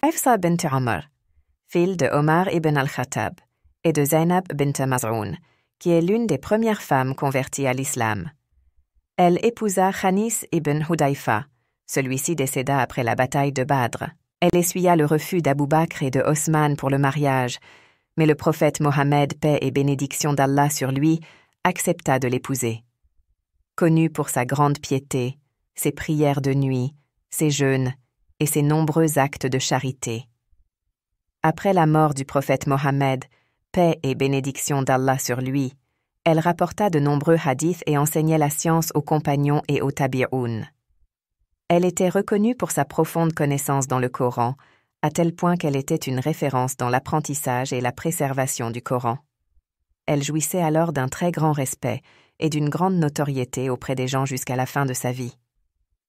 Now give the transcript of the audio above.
Haïfsa bint Omar, fille de Omar ibn al-Khattab et de Zainab bint Maz'oun, qui est l'une des premières femmes converties à l'islam. Elle épousa Khanis ibn Hudayfa, Celui-ci décéda après la bataille de Badr. Elle essuya le refus d'Abou Bakr et de Osman pour le mariage, mais le prophète Mohammed, paix et bénédiction d'Allah sur lui, accepta de l'épouser. Connue pour sa grande piété, ses prières de nuit, ses jeûnes et ses nombreux actes de charité. Après la mort du prophète Mohammed, paix et bénédiction d'Allah sur lui, elle rapporta de nombreux hadiths et enseignait la science aux compagnons et aux tabi'oun. Elle était reconnue pour sa profonde connaissance dans le Coran, à tel point qu'elle était une référence dans l'apprentissage et la préservation du Coran. Elle jouissait alors d'un très grand respect et d'une grande notoriété auprès des gens jusqu'à la fin de sa vie.